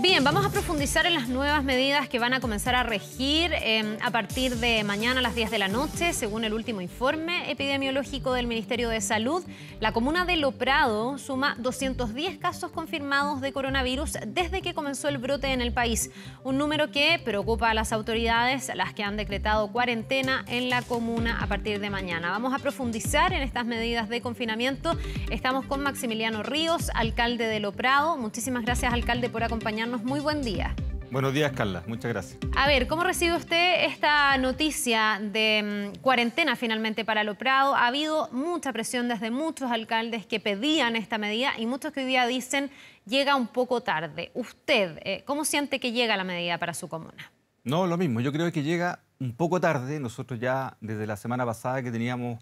Bien, vamos a profundizar en las nuevas medidas que van a comenzar a regir em, a partir de mañana a las 10 de la noche, según el último informe epidemiológico del Ministerio de Salud. La comuna de Loprado suma 210 casos confirmados de coronavirus desde que comenzó el brote en el país, un número que preocupa a las autoridades, las que han decretado cuarentena en la comuna a partir de mañana. Vamos a profundizar en estas medidas de confinamiento. Estamos con Maximiliano Ríos, alcalde de Loprado. Muchísimas gracias, alcalde, por acompañarnos muy buen día. Buenos días, Carla. Muchas gracias. A ver, ¿cómo recibe usted esta noticia de mm, cuarentena finalmente para Loprado? Ha habido mucha presión desde muchos alcaldes que pedían esta medida y muchos que hoy día dicen llega un poco tarde. ¿Usted eh, cómo siente que llega la medida para su comuna? No, lo mismo. Yo creo que llega un poco tarde. Nosotros ya desde la semana pasada que teníamos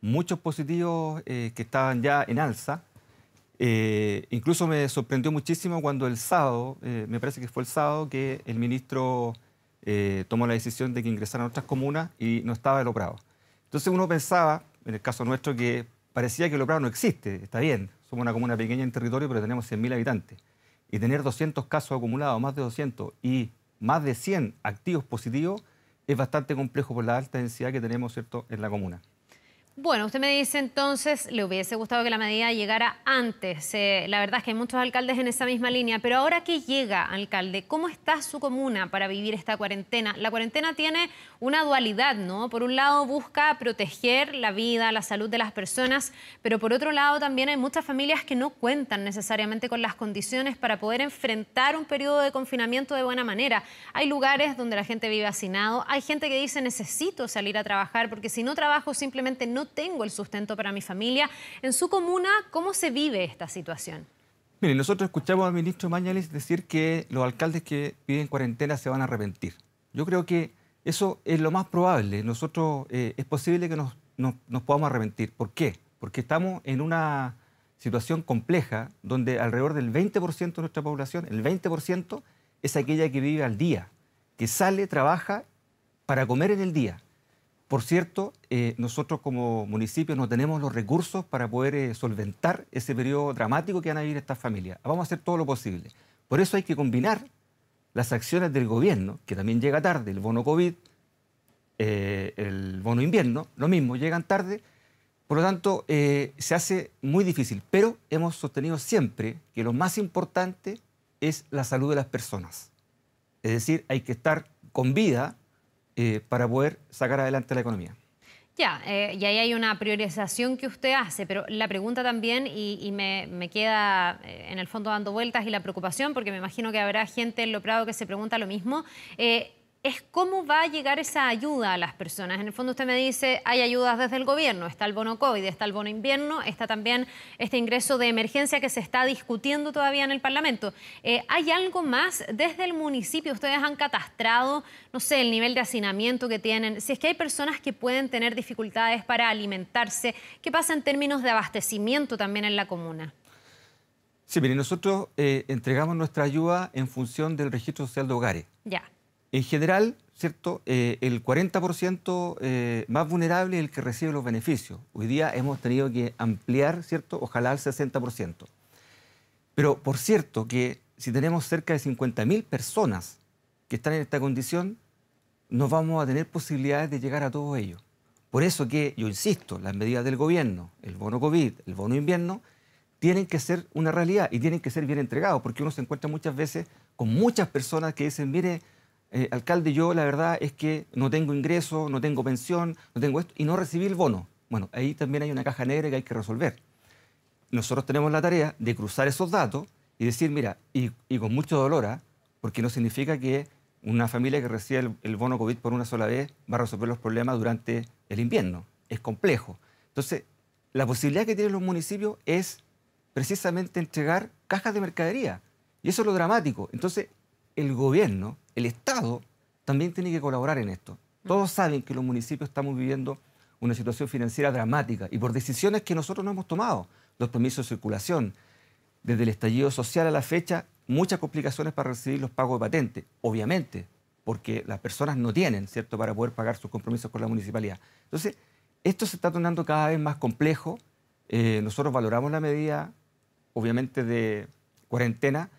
muchos positivos eh, que estaban ya en alza, eh, incluso me sorprendió muchísimo cuando el sábado, eh, me parece que fue el sábado, que el ministro eh, tomó la decisión de que ingresaran otras comunas y no estaba el Oprado. Entonces uno pensaba, en el caso nuestro, que parecía que el Oprado no existe, está bien, somos una comuna pequeña en territorio, pero tenemos 100.000 habitantes. Y tener 200 casos acumulados, más de 200, y más de 100 activos positivos, es bastante complejo por la alta densidad que tenemos ¿cierto? en la comuna. Bueno, usted me dice entonces, le hubiese gustado que la medida llegara antes. Eh, la verdad es que hay muchos alcaldes en esa misma línea, pero ahora que llega, alcalde, ¿cómo está su comuna para vivir esta cuarentena? La cuarentena tiene una dualidad, ¿no? Por un lado busca proteger la vida, la salud de las personas, pero por otro lado también hay muchas familias que no cuentan necesariamente con las condiciones para poder enfrentar un periodo de confinamiento de buena manera. Hay lugares donde la gente vive hacinado, hay gente que dice necesito salir a trabajar porque si no trabajo simplemente no tengo el sustento para mi familia. En su comuna, ¿cómo se vive esta situación? Miren, nosotros escuchamos al ministro Mañales decir que los alcaldes que piden cuarentena se van a arrepentir. Yo creo que eso es lo más probable. Nosotros eh, es posible que nos, nos podamos arrepentir. ¿Por qué? Porque estamos en una situación compleja donde alrededor del 20% de nuestra población, el 20% es aquella que vive al día, que sale, trabaja para comer en el día. Por cierto, eh, nosotros como municipio no tenemos los recursos para poder eh, solventar ese periodo dramático que van a vivir estas familias. Vamos a hacer todo lo posible. Por eso hay que combinar las acciones del gobierno, que también llega tarde, el bono COVID, eh, el bono invierno, lo mismo, llegan tarde. Por lo tanto, se hace muy difícil, pero hemos sostenido siempre que lo más importante es la salud de las personas. Es decir, hay que estar con vida eh, para poder sacar adelante la economía. Ya, eh, y ahí hay una priorización que usted hace, pero la pregunta también, y, me, queda eh, en el fondo dando vueltas y la preocupación, porque me imagino que habrá gente en Lo Prado que se pregunta lo mismo, es cómo va a llegar esa ayuda a las personas. En el fondo usted me dice, hay ayudas desde el gobierno, está el bono COVID, está el bono invierno, está también este ingreso de emergencia que se está discutiendo todavía en el Parlamento. Eh, ¿Hay algo más desde el municipio? ¿Ustedes han catastrado, no sé, el nivel de hacinamiento que tienen? Si es que hay personas que pueden tener dificultades para alimentarse, ¿qué pasa en términos de abastecimiento también en la comuna? Sí, mire, nosotros eh, entregamos nuestra ayuda en función del registro social de hogares. Ya. En general, ¿cierto? Eh, el 40% eh, más vulnerable es el que recibe los beneficios. Hoy día hemos tenido que ampliar, ¿cierto? Ojalá al 60%. Pero, por cierto, que si tenemos cerca de 50.000 personas que están en esta condición, no vamos a tener posibilidades de llegar a todos ellos. Por eso que, yo insisto, las medidas del gobierno, el bono COVID, el bono invierno, tienen que ser una realidad y tienen que ser bien entregados, porque uno se encuentra muchas veces con muchas personas que dicen, mire, eh, alcalde, yo la verdad es que no tengo ingreso, no tengo pensión, no tengo esto, y no recibí el bono. Bueno, ahí también hay una caja negra que hay que resolver. Nosotros tenemos la tarea de cruzar esos datos y decir, mira, y, con mucho dolor, ¿ah? porque no significa que una familia que recibe el, el, bono COVID por una sola vez va a resolver los problemas durante el invierno. Es complejo. Entonces, la posibilidad que tienen los municipios es precisamente entregar cajas de mercadería. Y eso es lo dramático. Entonces, el gobierno, el Estado, también tiene que colaborar en esto. Todos saben que los municipios estamos viviendo una situación financiera dramática y por decisiones que nosotros no hemos tomado, los permisos de circulación, desde el estallido social a la fecha, muchas complicaciones para recibir los pagos de patente, obviamente, porque las personas no tienen, ¿cierto?, para poder pagar sus compromisos con la municipalidad. Entonces, esto se está tornando cada vez más complejo. Eh, nosotros valoramos la medida, obviamente, de cuarentena,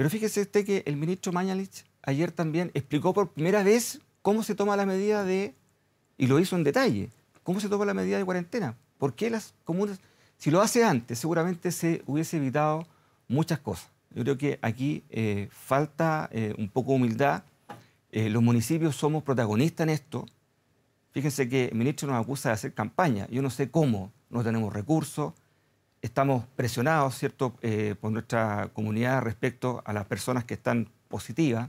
pero fíjese usted que el ministro Mañalich ayer también explicó por primera vez cómo se toma la medida de, y lo hizo en detalle, cómo se toma la medida de cuarentena. ¿Por qué las comunas? Si lo hace antes, seguramente se hubiese evitado muchas cosas. Yo creo que aquí eh, falta eh, un poco de humildad. Eh, los municipios somos protagonistas en esto. Fíjense que el ministro nos acusa de hacer campaña. Yo no sé cómo. No tenemos recursos, estamos presionados, ¿cierto?, eh, por nuestra comunidad respecto a las personas que están positivas.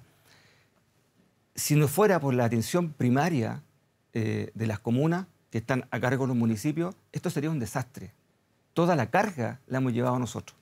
Si no fuera por la atención primaria eh, de las comunas que están a cargo de los municipios, esto sería un desastre. Toda la carga la hemos llevado nosotros.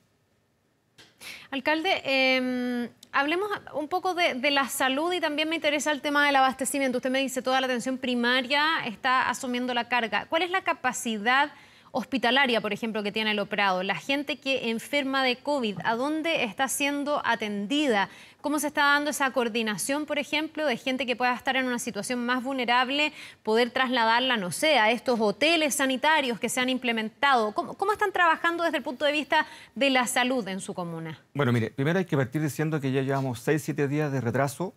Alcalde, em, hablemos un poco de, de, la salud y también me interesa el tema del abastecimiento. Usted me dice toda la atención primaria está asumiendo la carga. ¿Cuál es la capacidad? hospitalaria, por ejemplo, que tiene el operado, la gente que enferma de COVID, ¿a dónde está siendo atendida? ¿Cómo se está dando esa coordinación, por ejemplo, de gente que pueda estar en una situación más vulnerable, poder trasladarla, no sé, a estos hoteles sanitarios que se han implementado? ¿Cómo, están trabajando desde el punto de vista de la salud en su comuna? Bueno, mire, primero hay que partir diciendo que ya llevamos 6, 7 días de retraso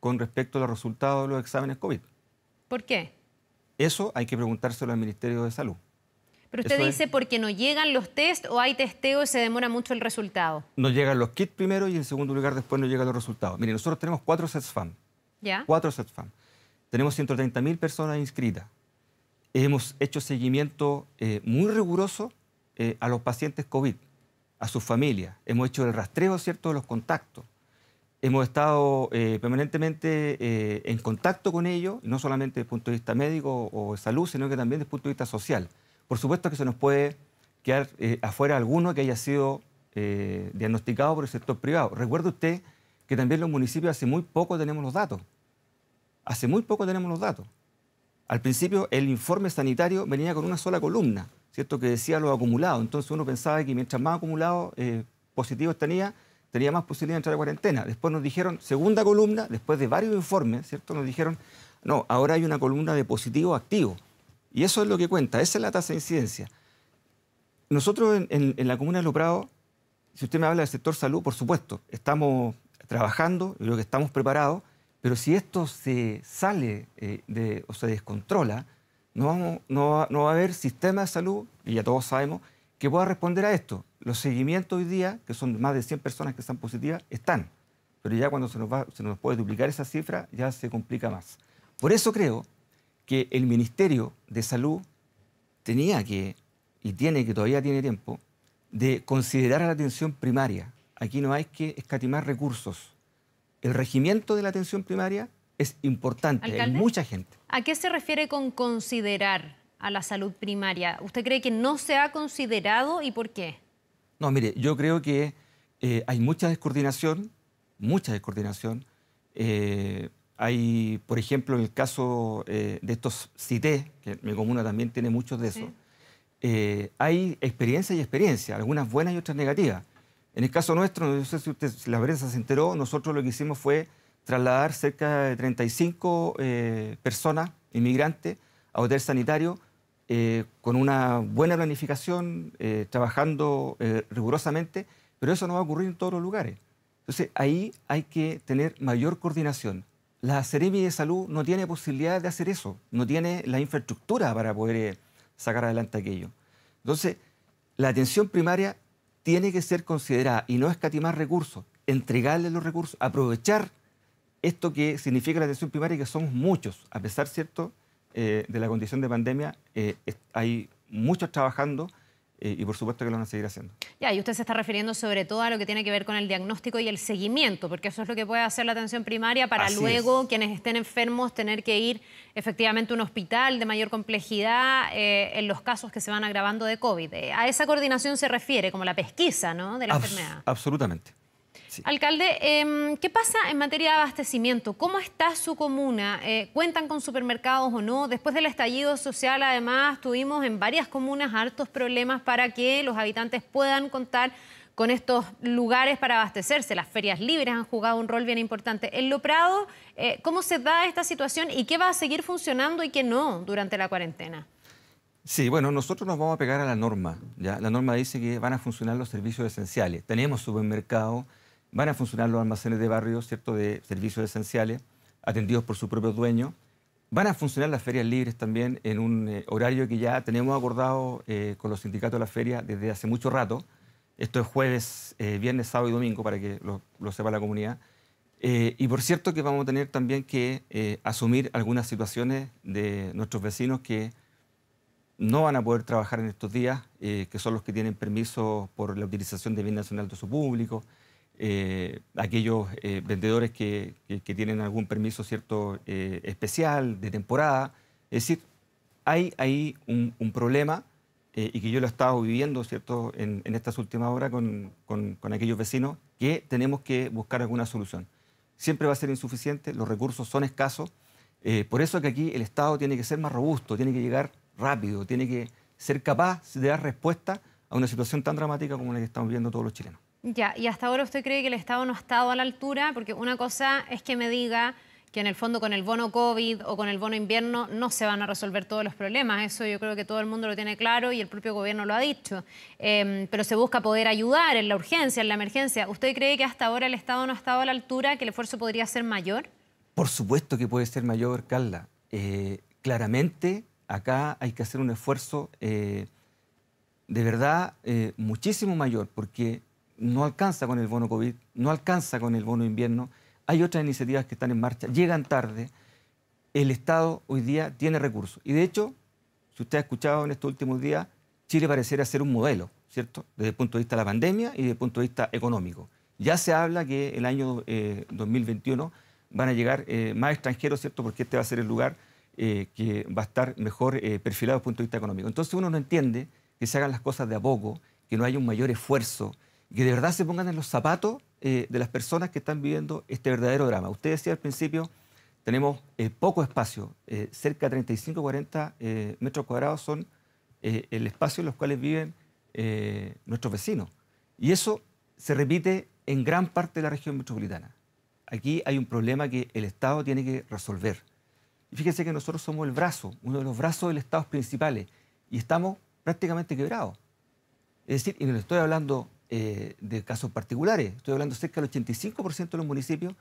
con respecto a los resultados de los exámenes COVID. ¿Por qué? Eso hay que preguntárselo al Ministerio de Salud. Pero usted dice porque no llegan los test o hay testeo y se demora mucho el resultado. No llegan los kits primero y en segundo lugar después no llegan los resultados. Mire, nosotros tenemos cuatro sets FAM. ¿Ya? Cuatro sets FAM. Tenemos 130.000 personas inscritas. Hemos hecho seguimiento eh, muy riguroso eh, a los pacientes COVID, a sus familias. Hemos hecho el rastreo, ¿cierto?, de los contactos. Hemos estado eh, permanentemente en contacto con ellos, no solamente desde el punto de vista médico o de salud, sino que también desde el punto de vista social. Por supuesto que se nos puede quedar eh, afuera alguno que haya sido eh, diagnosticado por el sector privado. Recuerde usted que también los municipios hace muy poco tenemos los datos. Hace muy poco tenemos los datos. Al principio el informe sanitario venía con una sola columna, ¿cierto? Que decía lo acumulado. Entonces uno pensaba que mientras más acumulados eh, positivos tenía, tenía más posibilidad de entrar a cuarentena. Después nos dijeron, segunda columna, después de varios informes, ¿cierto? Nos dijeron, no, ahora hay una columna de positivo activo. Y eso es lo que cuenta, esa es la tasa de incidencia. Nosotros en, la comuna de Prado, si usted me habla del sector salud, por supuesto, estamos trabajando, lo que estamos preparados, pero si esto se sale eh, o se descontrola, no, va, a haber sistema de salud, y ya todos sabemos, que pueda responder a esto. Los seguimientos hoy día, que son más de 100 personas que están positivas, están. Pero ya cuando se nos puede duplicar esa cifra, ya se complica más. Por eso creo que el Ministerio de Salud tenía que, y tiene que todavía tiene tiempo, de considerar a la atención primaria. Aquí no hay que escatimar recursos. El regimiento de la atención primaria es importante, hay mucha gente. ¿A qué se refiere con considerar a la salud primaria? ¿Usted cree que no se ha considerado y por qué? No, mire, yo creo que eh, hay mucha descoordinación, mucha descoordinación. Eh, hay, por ejemplo, en el caso eh, de estos CITES, que mi comuna también tiene muchos de esos, eh, hay experiencia y experiencia, algunas buenas y otras negativas. En el caso nuestro, no sé si, la prensa se enteró, nosotros lo que hicimos fue trasladar cerca de 35 eh, personas, inmigrantes, a hotel sanitario con una buena planificación, trabajando rigurosamente, pero eso no va a ocurrir en todos los lugares. Entonces ahí hay que tener mayor coordinación la Seremi de Salud no tiene posibilidad de hacer eso, no tiene la infraestructura para poder eh, sacar adelante aquello. Entonces, la atención primaria tiene que ser considerada y no escatimar recursos, entregarle los recursos, aprovechar esto que significa la atención primaria, que somos muchos, a pesar, ¿cierto?, eh, de la condición de pandemia, eh, hay muchos trabajando eh, y por supuesto que lo van a seguir haciendo. Ya, y usted se está refiriendo sobre todo a lo que tiene que ver con el diagnóstico y el seguimiento, porque eso es lo que puede hacer la atención primaria para luego quienes estén enfermos tener que ir efectivamente a un hospital de mayor complejidad eh, en los casos que se van agravando de COVID. Eh, a esa coordinación se refiere como la pesquisa ¿no? de la enfermedad. Absolutamente. Alcalde, em, ¿qué pasa en materia de abastecimiento? ¿Cómo está su comuna? Eh, ¿Cuentan con supermercados o no? Después del estallido social, además, tuvimos en varias comunas hartos problemas para que los habitantes puedan contar con estos lugares para abastecerse. Las ferias libres han jugado un rol bien importante. En Lo Prado, eh, ¿cómo se da esta situación y qué va a seguir funcionando y qué no durante la cuarentena? Sí, bueno, nosotros nos vamos a pegar a la norma. ¿ya? La norma dice que van a funcionar los servicios esenciales. Tenemos supermercados van a funcionar los almacenes de barrio, ¿cierto?, de servicios esenciales, atendidos por su propio dueño. Van a funcionar las ferias libres también en un eh, horario que ya tenemos acordado eh, con los sindicatos de la feria desde hace mucho rato. Esto es jueves, eh, viernes, sábado y domingo para que lo, sepa la comunidad. y por cierto que vamos a tener también que asumir algunas situaciones de nuestros vecinos que no van a poder trabajar en estos días, que son los que tienen permiso por la utilización de bien nacional de uso público, eh, aquellos eh, vendedores que, tienen algún permiso cierto eh, especial de temporada. Es decir, hay ahí un, problema y que yo lo he estado viviendo cierto en, estas últimas horas con, con, aquellos vecinos que tenemos que buscar alguna solución. Siempre va a ser insuficiente, los recursos son escasos, por eso que aquí el Estado tiene que ser más robusto, tiene que llegar rápido, tiene que ser capaz de dar respuesta a una situación tan dramática como la que estamos viviendo todos los chilenos. Ya, y hasta ahora usted cree que el Estado no ha estado a la altura, porque una cosa es que me diga que en el fondo con el bono COVID o con el bono invierno no se van a resolver todos los problemas. Eso yo creo que todo el mundo lo tiene claro y el propio gobierno lo ha dicho. Em, pero se busca poder ayudar en la urgencia, en la emergencia. ¿Usted cree que hasta ahora el Estado no ha estado a la altura, que el esfuerzo podría ser mayor? Por supuesto que puede ser mayor, Carla. Eh, claramente acá hay que hacer un esfuerzo eh, de verdad eh, muchísimo mayor, porque no alcanza con el bono COVID, no alcanza con el bono invierno, hay otras iniciativas que están en marcha, llegan tarde, el Estado hoy día tiene recursos. Y de hecho, si usted ha escuchado en estos últimos días, Chile pareciera ser un modelo, ¿cierto? Desde el punto de vista de la pandemia y desde el punto de vista económico. Ya se habla que el año 2021 eh, van a llegar eh, más extranjeros, ¿cierto? Porque este va a ser el lugar eh, que va a estar mejor perfilado desde el punto de vista económico. Entonces uno no entiende que se hagan las cosas de a poco, que no haya un mayor esfuerzo, que de verdad se pongan en los zapatos eh, de las personas que están viviendo este verdadero drama. Usted decía al principio, tenemos eh, poco espacio, eh, cerca de 35 40 metros cuadrados son el espacio en los cuales viven nuestros vecinos. Y eso se repite en gran parte de la región metropolitana. Aquí hay un problema que el Estado tiene que resolver. Y fíjense que nosotros somos el brazo, uno de los brazos del Estado principales, y estamos prácticamente quebrados. Es decir, y no le estoy hablando eh, de casos particulares, estoy hablando cerca del 85% de los municipios,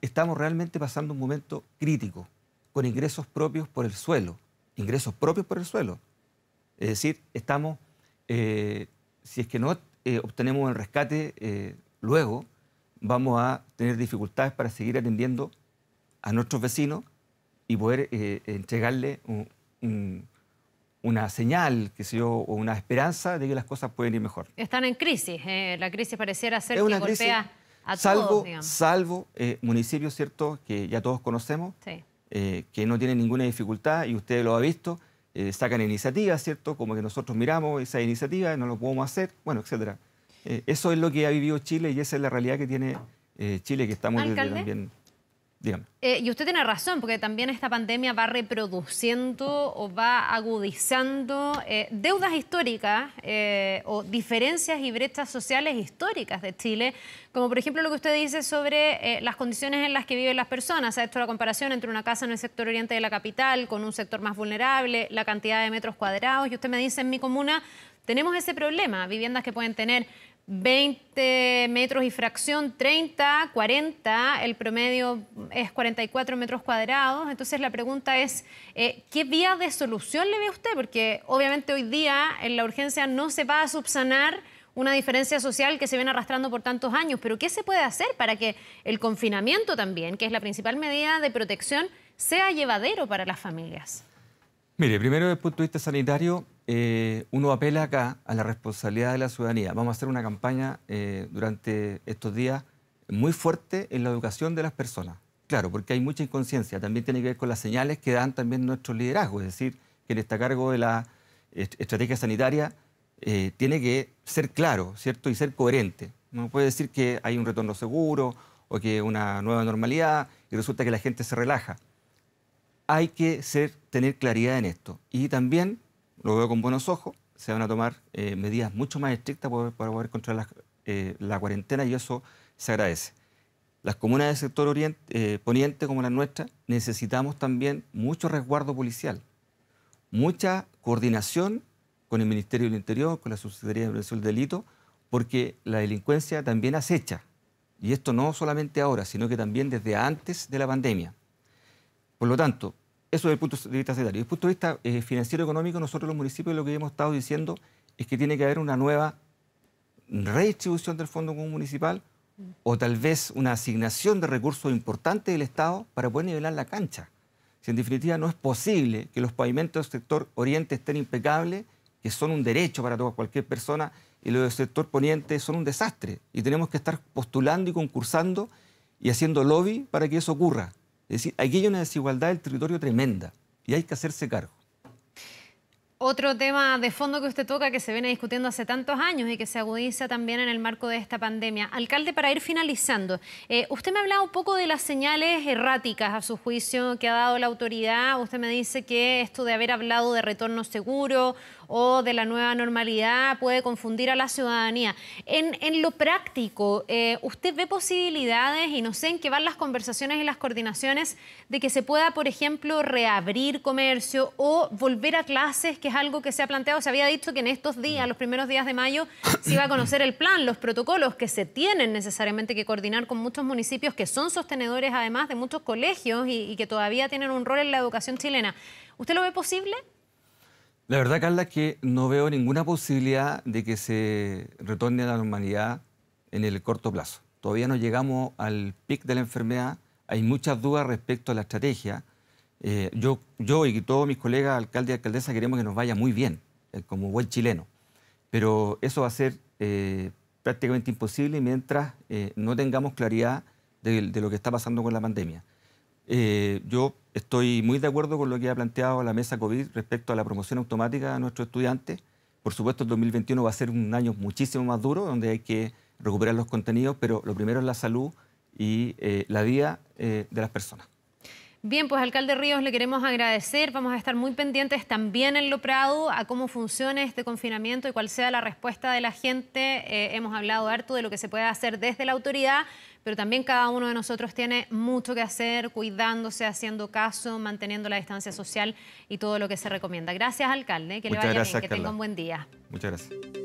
estamos realmente pasando un momento crítico, con ingresos propios por el suelo, ingresos propios por el suelo. Es decir, estamos, eh, si es que no eh, obtenemos el rescate luego, vamos a tener dificultades para seguir atendiendo a nuestros vecinos y poder entregarle un, una señal, que sé yo, o una esperanza de que las cosas pueden ir mejor. Están en crisis, eh, la crisis pareciera ser una crisis, golpea a salvo, todos. Salvo eh, municipios, ¿cierto?, que ya todos conocemos, eh, que no tienen ninguna dificultad y usted lo ha visto, sacan iniciativas, ¿cierto?, como que nosotros miramos esa iniciativa, no lo podemos hacer, bueno, etc. eso es lo que ha vivido Chile y esa es la realidad que tiene Chile, que estamos también... Eh, y usted tiene razón, porque también esta pandemia va reproduciendo o va agudizando eh, deudas históricas eh, o diferencias y brechas sociales históricas de Chile, como por ejemplo lo que usted dice sobre las condiciones en las que viven las personas. ha hecho la comparación entre una casa en el sector oriente de la capital con un sector más vulnerable, la cantidad de metros cuadrados, y usted me dice, en mi comuna tenemos ese problema, viviendas que pueden tener 20 metros y fracción, 30, 40, el promedio es 44 metros cuadrados. Entonces la pregunta es, eh, ¿qué vía de solución le ve usted? Porque obviamente hoy día en la urgencia no se va a subsanar una diferencia social que se viene arrastrando por tantos años, pero ¿qué se puede hacer para que el confinamiento también, que es la principal medida de protección, sea llevadero para las familias? Mire, primero desde el punto de vista sanitario, eh, uno apela acá a la responsabilidad de la ciudadanía. Vamos a hacer una campaña eh, durante estos días muy fuerte en la educación de las personas. Claro, porque hay mucha inconsciencia. También tiene que ver con las señales que dan también nuestro liderazgo. Es decir, quien está a cargo de la estrategia sanitaria eh, tiene que ser claro, ¿cierto? Y ser coherente. No puede decir que hay un retorno seguro o que una nueva normalidad y resulta que la gente se relaja hay que tener claridad en esto. Y también, lo veo con buenos ojos, se van a tomar eh, medidas mucho más estrictas para, poder controlar eh, la, cuarentena y eso se agradece. Las comunas del sector oriente, eh, poniente como la nuestra necesitamos también mucho resguardo policial, mucha coordinación con el Ministerio del Interior, con la Subsecretaría de Prevención del Delito, porque la delincuencia también acecha. Y esto no solamente ahora, sino que también desde antes de la pandemia. Por lo tanto, eso desde el punto de vista sanitario. Desde el punto de vista eh, financiero económico, nosotros los municipios lo que hemos estado diciendo es que tiene que haber una nueva redistribución del fondo común municipal o tal vez una asignación de recursos importantes del Estado para poder nivelar la cancha. Si en definitiva no es posible que los pavimentos del sector oriente estén impecables, que son un derecho para toda cualquier persona, y los del sector poniente son un desastre. Y tenemos que estar postulando y concursando y haciendo lobby para que eso ocurra. Es decir, aquí hay una desigualdad del territorio tremenda y hay que hacerse cargo. Otro tema de fondo que usted toca que se viene discutiendo hace tantos años y que se agudiza también en el marco de esta pandemia. Alcalde, para ir finalizando, eh, usted me ha hablado un poco de las señales erráticas a su juicio que ha dado la autoridad. Usted me dice que esto de haber hablado de retorno seguro o de la nueva normalidad puede confundir a la ciudadanía. En, lo práctico, eh, ¿usted ve posibilidades y no sé en qué van las conversaciones y las coordinaciones de que se pueda, por ejemplo, reabrir comercio o volver a clases que es algo que se ha planteado. Se había dicho que en estos días, los primeros días de mayo, se iba a conocer el plan, los protocolos que se tienen necesariamente que coordinar con muchos municipios que son sostenedores además de muchos colegios y, y que todavía tienen un rol en la educación chilena. ¿Usted lo ve posible? La verdad, Carla, es que no veo ninguna posibilidad de que se retorne a la normalidad en el corto plazo. Todavía no llegamos al pic de la enfermedad. Hay muchas dudas respecto a la estrategia. Eh, yo, y todos mis colegas, alcaldes y alcaldesas, queremos que nos vaya muy bien, eh, como buen chileno. Pero eso va a ser eh, prácticamente imposible mientras no tengamos claridad de, de, lo que está pasando con la pandemia. yo estoy muy de acuerdo con lo que ha planteado la mesa COVID respecto a la promoción automática de nuestros estudiantes. Por supuesto, el 2021 va a ser un año muchísimo más duro, donde hay que recuperar los contenidos, pero lo primero es la salud y la vida de las personas. Bien, pues alcalde Ríos, le queremos agradecer. Vamos a estar muy pendientes también en Lo Prado a cómo funcione este confinamiento y cuál sea la respuesta de la gente. Eh, hemos hablado harto de lo que se puede hacer desde la autoridad, pero también cada uno de nosotros tiene mucho que hacer, cuidándose, haciendo caso, manteniendo la distancia social y todo lo que se recomienda. Gracias, alcalde. Que le vaya gracias, bien, que tenga un buen día. Muchas gracias.